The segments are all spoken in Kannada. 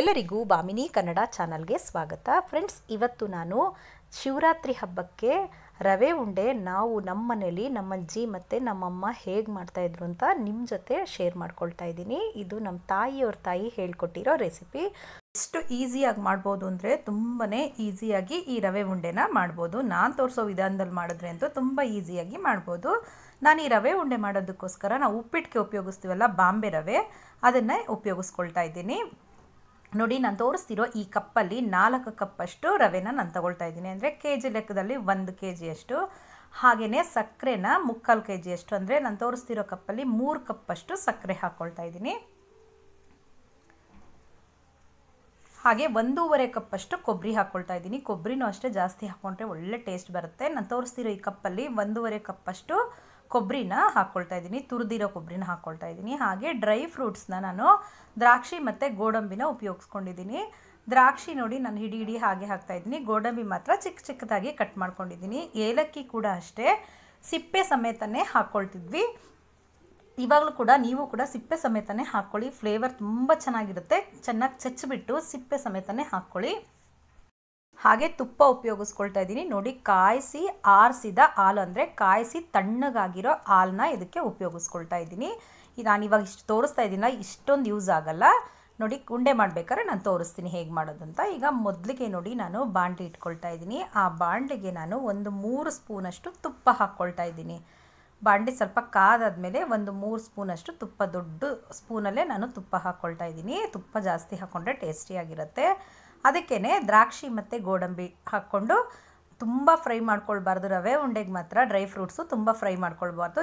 ಎಲ್ಲರಿಗೂ ಬಾಮಿನಿ ಕನ್ನಡ ಚಾನಲ್ಗೆ ಸ್ವಾಗತ ಫ್ರೆಂಡ್ಸ್ ಇವತ್ತು ನಾನು ಶಿವರಾತ್ರಿ ಹಬ್ಬಕ್ಕೆ ರವೆ ಉಂಡೆ ನಾವು ನಮ್ಮ ಮನೇಲಿ ನಮ್ಮಜ್ಜಿ ಮತ್ತು ನಮ್ಮಮ್ಮ ಹೇಗೆ ಮಾಡ್ತಾಯಿದ್ರು ಅಂತ ನಿಮ್ಮ ಜೊತೆ ಶೇರ್ ಮಾಡ್ಕೊಳ್ತಾ ಇದ್ದೀನಿ ಇದು ನಮ್ಮ ತಾಯಿಯವ್ರ ತಾಯಿ ಹೇಳ್ಕೊಟ್ಟಿರೋ ರೆಸಿಪಿ ಎಷ್ಟು ಈಸಿಯಾಗಿ ಮಾಡ್ಬೋದು ಅಂದರೆ ತುಂಬಾ ಈಸಿಯಾಗಿ ಈ ರವೆ ಉಂಡೆನ ಮಾಡ್ಬೋದು ನಾನು ತೋರಿಸೋ ವಿಧಾನದಲ್ಲಿ ಮಾಡಿದ್ರೆ ಅಂತೂ ತುಂಬ ಈಸಿಯಾಗಿ ಮಾಡ್ಬೋದು ನಾನು ಈ ರವೆ ಉಂಡೆ ಮಾಡೋದಕ್ಕೋಸ್ಕರ ನಾವು ಉಪ್ಪಿಟ್ಟಿಗೆ ಉಪಯೋಗಿಸ್ತೀವಲ್ಲ ಬಾಂಬೆ ರವೆ ಅದನ್ನೇ ಉಪಯೋಗಿಸ್ಕೊಳ್ತಾ ಇದ್ದೀನಿ ನೋಡಿ ನಾನು ತೋರಿಸ್ತಿರೋ ಈ ಕಪ್ಪಲ್ಲಿ ನಾಲ್ಕು ಕಪ್ಪಷ್ಟು ರವೆನ ನಾನು ತಗೊಳ್ತಾ ಇದ್ದೀನಿ ಅಂದರೆ ಕೆ ಜಿ ಲೆಕ್ಕದಲ್ಲಿ ಒಂದು ಕೆ ಜಿಯಷ್ಟು ಹಾಗೆಯೇ ಸಕ್ಕರೆನ ಮುಕ್ಕಾಲು ಕೆ ಜಿಯಷ್ಟು ಅಂದರೆ ನಾನು ತೋರಿಸ್ತಿರೋ ಕಪ್ಪಲ್ಲಿ ಮೂರು ಕಪ್ಪಷ್ಟು ಸಕ್ಕರೆ ಹಾಕ್ಕೊಳ್ತಾ ಇದ್ದೀನಿ ಹಾಗೆ ಒಂದೂವರೆ ಕಪ್ಪಷ್ಟು ಕೊಬ್ಬರಿ ಹಾಕ್ಕೊಳ್ತಾ ಇದ್ದೀನಿ ಕೊಬ್ಬರಿನೂ ಅಷ್ಟೇ ಜಾಸ್ತಿ ಹಾಕ್ಕೊಂಡ್ರೆ ಒಳ್ಳೆ ಟೇಸ್ಟ್ ಬರುತ್ತೆ ನಾನು ತೋರಿಸ್ತಿರೋ ಈ ಕಪ್ಪಲ್ಲಿ ಒಂದೂವರೆ ಕಪ್ಪಷ್ಟು ಕೊಬ್ಬರಿನ ಹಾಕ್ಕೊಳ್ತಾ ಇದ್ದೀನಿ ತುರಿದಿರೋ ಕೊಬ್ಬರಿನ ಹಾಕ್ಕೊಳ್ತಾ ಇದ್ದೀನಿ ಹಾಗೆ ಡ್ರೈ ಫ್ರೂಟ್ಸ್ನ ನಾನು ದ್ರಾಕ್ಷಿ ಮತ್ತು ಗೋಡಂಬಿನ ಉಪಯೋಗಿಸ್ಕೊಂಡಿದ್ದೀನಿ ದ್ರಾಕ್ಷಿ ನೋಡಿ ನಾನು ಹಿಡಿ ಹಿಡಿ ಹಾಗೆ ಹಾಕ್ತಾ ಇದ್ದೀನಿ ಗೋಡಂಬಿ ಮಾತ್ರ ಚಿಕ್ಕ ಚಿಕ್ಕದಾಗಿ ಕಟ್ ಮಾಡ್ಕೊಂಡಿದ್ದೀನಿ ಏಲಕ್ಕಿ ಕೂಡ ಅಷ್ಟೇ ಸಿಪ್ಪೆ ಸಮೇತನೇ ಹಾಕ್ಕೊಳ್ತಿದ್ವಿ ಇವಾಗಲೂ ಕೂಡ ನೀವು ಕೂಡ ಸಿಪ್ಪೆ ಸಮೇತನೇ ಹಾಕ್ಕೊಳ್ಳಿ ಫ್ಲೇವರ್ ತುಂಬ ಚೆನ್ನಾಗಿರುತ್ತೆ ಚೆನ್ನಾಗಿ ಚಚ್ಚಿಬಿಟ್ಟು ಸಿಪ್ಪೆ ಸಮೇತನೇ ಹಾಕ್ಕೊಳ್ಳಿ ಹಾಗೆ ತುಪ್ಪ ಉಪಯೋಗಿಸ್ಕೊಳ್ತಾ ಇದ್ದೀನಿ ನೋಡಿ ಕಾಯಿಸಿ ಆರಿಸಿದ ಹಾಲು ಅಂದರೆ ಕಾಯಿಸಿ ತಣ್ಣಗಾಗಿರೋ ಹಾಲನ್ನ ಇದಕ್ಕೆ ಉಪಯೋಗಿಸ್ಕೊಳ್ತಾ ಇದ್ದೀನಿ ನಾನು ಇವಾಗ ಇಷ್ಟು ತೋರಿಸ್ತಾ ಇದ್ದೀನಿ ಇಷ್ಟೊಂದು ಯೂಸ್ ಆಗಲ್ಲ ನೋಡಿ ಉಂಡೆ ಮಾಡಬೇಕಾದ್ರೆ ನಾನು ತೋರಿಸ್ತೀನಿ ಹೇಗೆ ಮಾಡೋದು ಅಂತ ಈಗ ಮೊದಲಿಗೆ ನೋಡಿ ನಾನು ಬಾಂಡ್ಲಿ ಇಟ್ಕೊಳ್ತಾ ಇದ್ದೀನಿ ಆ ಬಾಂಡ್ಲಿಗೆ ನಾನು ಒಂದು ಮೂರು ಸ್ಪೂನಷ್ಟು ತುಪ್ಪ ಹಾಕ್ಕೊಳ್ತಾ ಇದ್ದೀನಿ ಬಾಂಡ್ಲಿ ಸ್ವಲ್ಪ ಕಾದಾದಮೇಲೆ ಒಂದು ಮೂರು ಸ್ಪೂನಷ್ಟು ತುಪ್ಪ ದೊಡ್ಡ ಸ್ಪೂನಲ್ಲೇ ನಾನು ತುಪ್ಪ ಹಾಕ್ಕೊಳ್ತಾ ಇದ್ದೀನಿ ತುಪ್ಪ ಜಾಸ್ತಿ ಹಾಕ್ಕೊಂಡ್ರೆ ಟೇಸ್ಟಿಯಾಗಿರುತ್ತೆ ಅದಕ್ಕೇ ದ್ರಾಕ್ಷಿ ಮತ್ತು ಗೋಡಂಬಿ ಹಾಕ್ಕೊಂಡು ತುಂಬ ಫ್ರೈ ಮಾಡ್ಕೊಳ್ಬಾರ್ದು ರವೆ ಉಂಡೆಗೆ ಮಾತ್ರ ಡ್ರೈ ಫ್ರೂಟ್ಸು ತುಂಬ ಫ್ರೈ ಮಾಡ್ಕೊಳ್ಬಾರ್ದು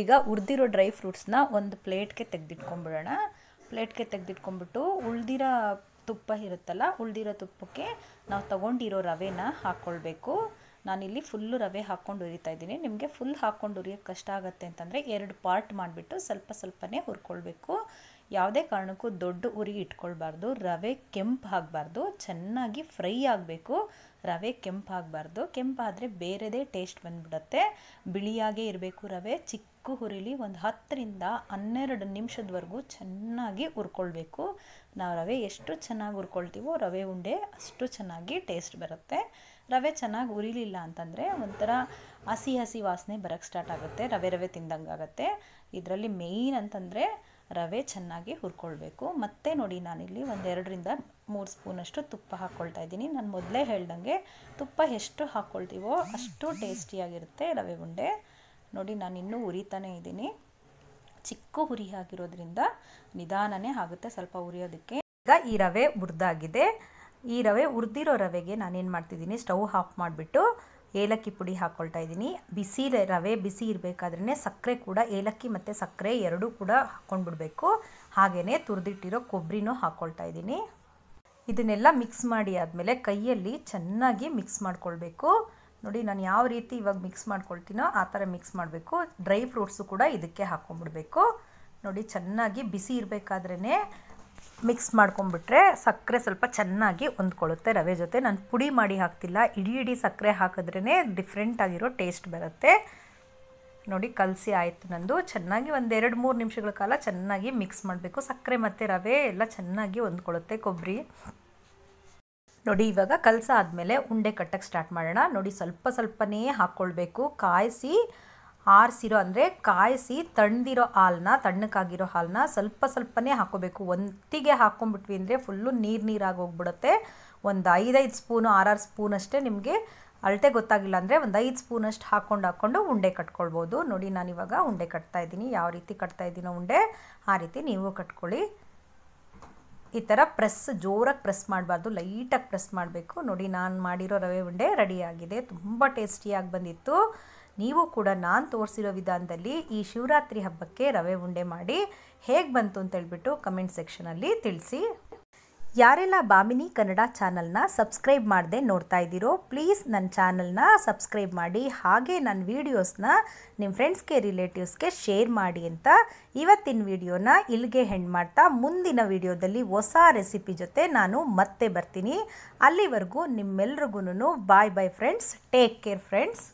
ಈಗ ಉರಿದಿರೋ ಡ್ರೈ ಫ್ರೂಟ್ಸ್ನ ಒಂದು ಪ್ಲೇಟ್ಗೆ ತೆಗೆದಿಟ್ಕೊಂಬಿಡೋಣ ಪ್ಲೇಟ್ಗೆ ತೆಗೆದಿಟ್ಕೊಂಡ್ಬಿಟ್ಟು ಉಳ್ದಿರೋ ತುಪ್ಪ ಇರುತ್ತಲ್ಲ ಉಳ್ದಿರೋ ತುಪ್ಪಕ್ಕೆ ನಾವು ತಗೊಂಡಿರೋ ರವೆನ ಹಾಕ್ಕೊಳ್ಬೇಕು ನಾನಿಲ್ಲಿ ಫುಲ್ಲು ರವೆ ಹಾಕ್ಕೊಂಡು ಉರಿತಾ ಇದ್ದೀನಿ ನಿಮಗೆ ಫುಲ್ ಹಾಕ್ಕೊಂಡು ಉರಿಯೋಕ್ಕೆ ಕಷ್ಟ ಆಗುತ್ತೆ ಅಂತಂದರೆ ಎರಡು ಪಾರ್ಟ್ ಮಾಡಿಬಿಟ್ಟು ಸ್ವಲ್ಪ ಸ್ವಲ್ಪನೇ ಹುರ್ಕೊಳ್ಬೇಕು ಯಾವುದೇ ಕಾರಣಕ್ಕೂ ದೊಡ್ಡ ಉರಿ ಇಟ್ಕೊಳ್ಬಾರ್ದು ರವೆ ಕೆಂಪು ಆಗಬಾರ್ದು ಚೆನ್ನಾಗಿ ಫ್ರೈ ಆಗಬೇಕು ರವೆ ಕೆಂಪು ಆಗಬಾರ್ದು ಕೆಂಪಾದರೆ ಬೇರೆದೇ ಟೇಸ್ಟ್ ಬಂದುಬಿಡತ್ತೆ ಬಿಳಿಯಾಗೇ ಇರಬೇಕು ರವೆ ಚಿಕ್ಕ ಹುರಿಲಿ ಒಂದು ಹತ್ತರಿಂದ ಹನ್ನೆರಡು ನಿಮಿಷದವರೆಗೂ ಚೆನ್ನಾಗಿ ಹುರ್ಕೊಳ್ಬೇಕು ನಾವು ರವೆ ಎಷ್ಟು ಚೆನ್ನಾಗಿ ಹುರ್ಕೊಳ್ತೀವೋ ರವೆ ಉಂಡೆ ಅಷ್ಟು ಚೆನ್ನಾಗಿ ಟೇಸ್ಟ್ ಬರುತ್ತೆ ರವೆ ಚೆನ್ನಾಗಿ ಉರಿಲಿಲ್ಲ ಅಂತಂದರೆ ಒಂಥರ ಹಸಿ ಹಸಿ ವಾಸನೆ ಬರೋಕ್ಕೆ ಸ್ಟಾರ್ಟ್ ಆಗುತ್ತೆ ರವೆ ರವೆ ತಿಂದಂಗೆ ಆಗುತ್ತೆ ಇದರಲ್ಲಿ ಮೇಯ್ನ್ ಅಂತಂದರೆ ರವೆ ಚೆನ್ನಾಗಿ ಹುರ್ಕೊಳ್ಬೇಕು ಮತ್ತೆ ನೋಡಿ ನಾನಿಲ್ಲಿ ಒಂದೆರಡರಿಂದ ಮೂರು ಸ್ಪೂನಷ್ಟು ತುಪ್ಪ ಹಾಕ್ಕೊಳ್ತಾ ಇದ್ದೀನಿ ನಾನು ಮೊದಲೇ ಹೇಳ್ದಂಗೆ ತುಪ್ಪ ಎಷ್ಟು ಹಾಕ್ಕೊಳ್ತೀವೋ ಅಷ್ಟು ಟೇಸ್ಟಿಯಾಗಿರುತ್ತೆ ರವೆ ಉಂಡೆ ನೋಡಿ ನಾನು ಇನ್ನೂ ಉರಿತಾನೇ ಇದ್ದೀನಿ ಚಿಕ್ಕ ಹುರಿ ಆಗಿರೋದ್ರಿಂದ ನಿಧಾನನೇ ಆಗುತ್ತೆ ಸ್ವಲ್ಪ ಉರಿಯೋದಕ್ಕೆ ಈಗ ಈ ರವೆ ಹುರಿದಾಗಿದೆ ಈ ರವೆ ಹುರಿದಿರೋ ರವೆಗೆ ನಾನೇನು ಮಾಡ್ತಿದ್ದೀನಿ ಸ್ಟವ್ ಆಫ್ ಮಾಡಿಬಿಟ್ಟು ಏಲಕ್ಕಿ ಪುಡಿ ಹಾಕ್ಕೊಳ್ತಾ ಇದ್ದೀನಿ ಬಿಸಿ ರವೆ ಬಿಸಿ ಇರಬೇಕಾದ್ರೆ ಸಕ್ಕರೆ ಕೂಡ ಏಲಕ್ಕಿ ಮತ್ತು ಸಕ್ಕರೆ ಎರಡೂ ಕೂಡ ಹಾಕ್ಕೊಂಡ್ಬಿಡ್ಬೇಕು ಹಾಗೆಯೇ ತುರಿದಿಟ್ಟಿರೋ ಕೊಬ್ಬರಿನೂ ಹಾಕ್ಕೊಳ್ತಾ ಇದ್ದೀನಿ ಇದನ್ನೆಲ್ಲ ಮಿಕ್ಸ್ ಮಾಡಿ ಆದಮೇಲೆ ಕೈಯಲ್ಲಿ ಚೆನ್ನಾಗಿ ಮಿಕ್ಸ್ ಮಾಡ್ಕೊಳ್ಬೇಕು ನೋಡಿ ನಾನು ಯಾವ ರೀತಿ ಇವಾಗ ಮಿಕ್ಸ್ ಮಾಡ್ಕೊಳ್ತೀನೋ ಆ ಥರ ಮಿಕ್ಸ್ ಮಾಡಬೇಕು ಡ್ರೈ ಫ್ರೂಟ್ಸು ಕೂಡ ಇದಕ್ಕೆ ಹಾಕ್ಕೊಂಡ್ಬಿಡ್ಬೇಕು ನೋಡಿ ಚೆನ್ನಾಗಿ ಬಿಸಿ ಇರಬೇಕಾದ್ರೇ ಮಿಕ್ಸ್ ಮಾಡ್ಕೊಂಡ್ಬಿಟ್ರೆ ಸಕ್ಕರೆ ಸ್ವಲ್ಪ ಚೆನ್ನಾಗಿ ಹೊಂದ್ಕೊಳ್ಳುತ್ತೆ ರವೆ ಜೊತೆ ನಾನು ಪುಡಿ ಮಾಡಿ ಹಾಕ್ತಿಲ್ಲ ಇಡೀ ಇಡೀ ಸಕ್ಕರೆ ಹಾಕಿದ್ರೇ ಆಗಿರೋ ಟೇಸ್ಟ್ ಬರುತ್ತೆ ನೋಡಿ ಕಲಸಿ ಆಯಿತು ನಂದು ಚೆನ್ನಾಗಿ ಒಂದೆರಡು ಮೂರು ನಿಮಿಷಗಳ ಕಾಲ ಚೆನ್ನಾಗಿ ಮಿಕ್ಸ್ ಮಾಡಬೇಕು ಸಕ್ಕರೆ ಮತ್ತು ರವೆ ಎಲ್ಲ ಚೆನ್ನಾಗಿ ಹೊಂದ್ಕೊಳ್ಳುತ್ತೆ ಕೊಬ್ಬರಿ ನೋಡಿ ಇವಾಗ ಕಲಸ ಆದಮೇಲೆ ಉಂಡೆ ಕಟ್ಟಕ್ಕೆ ಸ್ಟಾರ್ಟ್ ಮಾಡೋಣ ನೋಡಿ ಸ್ವಲ್ಪ ಸ್ವಲ್ಪನೇ ಹಾಕ್ಕೊಳ್ಬೇಕು ಕಾಯಿಸಿ ಆರಿಸಿರೋ ಅಂದರೆ ಕಾಯಿಸಿ ತಣ್ಣದಿರೋ ಹಾಲನ್ನ ತಣ್ಣಕ್ಕಾಗಿರೋ ಹಾಲನ್ನ ಸ್ವಲ್ಪ ಸ್ವಲ್ಪನೇ ಹಾಕೋಬೇಕು ಒಂದಿಗೆ ಹಾಕ್ಕೊಂಬಿಟ್ವಿ ಅಂದರೆ ಫುಲ್ಲು ನೀರು ನೀರಾಗಿ ಹೋಗ್ಬಿಡುತ್ತೆ ಒಂದು ಐದೈದು ಸ್ಪೂನು ಆರಾರು ಸ್ಪೂನ್ ಅಷ್ಟೇ ನಿಮಗೆ ಅಳತೆ ಗೊತ್ತಾಗಿಲ್ಲ ಅಂದರೆ ಒಂದು ಐದು ಸ್ಪೂನಷ್ಟು ಹಾಕ್ಕೊಂಡು ಹಾಕ್ಕೊಂಡು ಉಂಡೆ ಕಟ್ಕೊಳ್ಬೋದು ನೋಡಿ ನಾನಿವಾಗ ಉಂಡೆ ಕಟ್ತಾ ಇದ್ದೀನಿ ಯಾವ ರೀತಿ ಕಟ್ತಾ ಇದ್ದೀನೋ ಉಂಡೆ ಆ ರೀತಿ ನೀವು ಕಟ್ಕೊಳ್ಳಿ ಈ ಥರ ಪ್ರೆಸ್ ಜೋರಾಗಿ ಪ್ರೆಸ್ ಮಾಡಬಾರ್ದು ಲೈಟಾಗಿ ಪ್ರೆಸ್ ಮಾಡಬೇಕು ನೋಡಿ ನಾನು ಮಾಡಿರೋ ರವೆ ಉಂಡೆ ರೆಡಿಯಾಗಿದೆ ತುಂಬ ಟೇಸ್ಟಿಯಾಗಿ ಬಂದಿತ್ತು ನೀವು ಕೂಡ ನಾನು ತೋರಿಸಿರೋ ವಿಧಾನದಲ್ಲಿ ಈ ಶಿವರಾತ್ರಿ ಹಬ್ಬಕ್ಕೆ ರವೆ ಉಂಡೆ ಮಾಡಿ ಹೇಗೆ ಬಂತು ಅಂತ ಹೇಳ್ಬಿಟ್ಟು ಕಮೆಂಟ್ ಸೆಕ್ಷನಲ್ಲಿ ತಿಳಿಸಿ ಯಾರೆಲ್ಲ ಬಾಮಿನಿ ಕನ್ನಡ ಚಾನಲ್ನ ಸಬ್ಸ್ಕ್ರೈಬ್ ಮಾಡದೆ ನೋಡ್ತಾ ಇದ್ದೀರೋ ಪ್ಲೀಸ್ ನನ್ನ ಚಾನಲ್ನ ಸಬ್ಸ್ಕ್ರೈಬ್ ಮಾಡಿ ಹಾಗೆ ನನ್ನ ವೀಡಿಯೋಸ್ನ ನಿಮ್ಮ ಫ್ರೆಂಡ್ಸ್ಗೆ ರಿಲೇಟಿವ್ಸ್ಗೆ ಶೇರ್ ಮಾಡಿ ಅಂತ ಇವತ್ತಿನ ವಿಡಿಯೋನ ಇಲ್ಲಿಗೆ ಹೆಣ್ಣು ಮಾಡ್ತಾ ಮುಂದಿನ ವೀಡಿಯೋದಲ್ಲಿ ಹೊಸ ರೆಸಿಪಿ ಜೊತೆ ನಾನು ಮತ್ತೆ ಬರ್ತೀನಿ ಅಲ್ಲಿವರೆಗೂ ನಿಮ್ಮೆಲ್ರಿಗೂ bye bye friends take care friends